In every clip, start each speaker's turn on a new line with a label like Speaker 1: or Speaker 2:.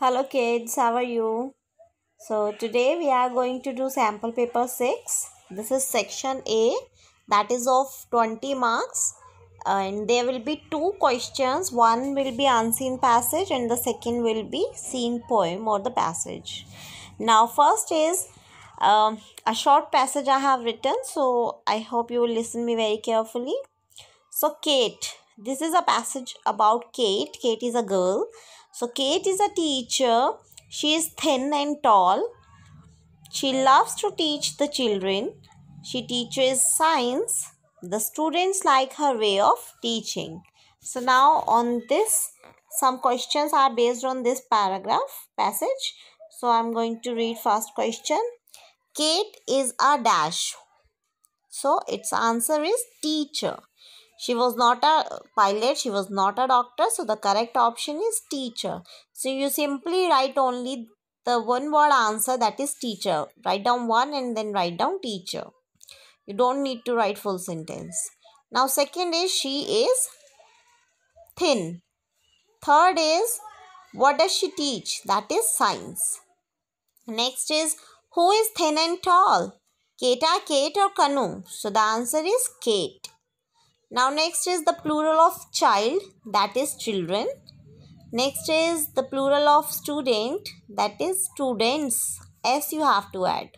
Speaker 1: hello kids how are you so today we are going to do sample paper 6 this is section a that is of 20 marks and there will be two questions one will be unseen passage and the second will be seen poem or the passage now first is um, a short passage i have written so i hope you will listen me very carefully so kate this is a passage about kate kate is a girl so Kate is a teacher. She is thin and tall. She loves to teach the children. She teaches science. The students like her way of teaching. So now on this, some questions are based on this paragraph passage. So I'm going to read first question. Kate is a dash. So its answer is teacher she was not a pilot she was not a doctor so the correct option is teacher so you simply write only the one word answer that is teacher write down one and then write down teacher you don't need to write full sentence now second is she is thin third is what does she teach that is science next is who is thin and tall kate or kate or kanu so the answer is kate now next is the plural of child that is children. Next is the plural of student that is students. S you have to add.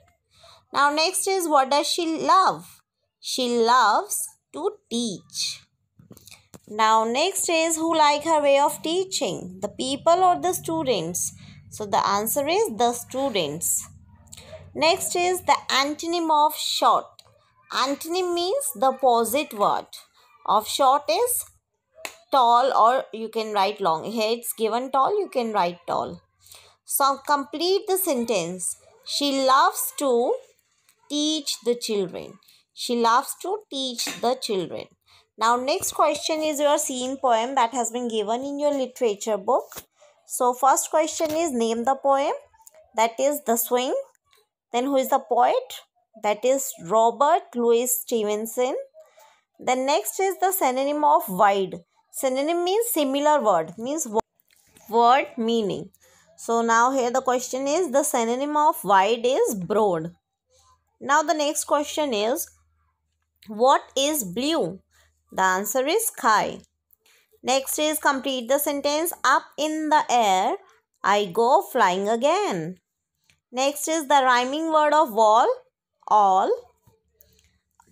Speaker 1: Now next is what does she love? She loves to teach. Now next is who like her way of teaching? The people or the students? So the answer is the students. Next is the antonym of short. Antonym means the opposite word of short is tall or you can write long here it's given tall you can write tall so complete the sentence she loves to teach the children she loves to teach the children now next question is your scene poem that has been given in your literature book so first question is name the poem that is the swing then who is the poet that is robert louis stevenson the next is the synonym of wide. Synonym means similar word, means word meaning. So now here the question is the synonym of wide is broad. Now the next question is what is blue? The answer is sky. Next is complete the sentence up in the air I go flying again. Next is the rhyming word of wall all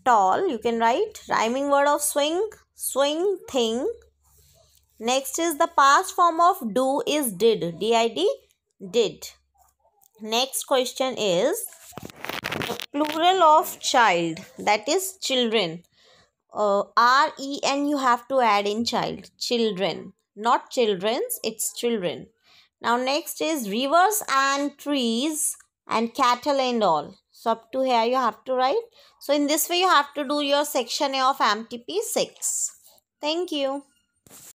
Speaker 1: tall you can write rhyming word of swing swing thing next is the past form of do is did did did next question is the plural of child that is children uh, r e n you have to add in child children not children's it's children now next is rivers and trees and cattle and all so up to here you have to write. So in this way you have to do your section A of MTP 6. Thank you.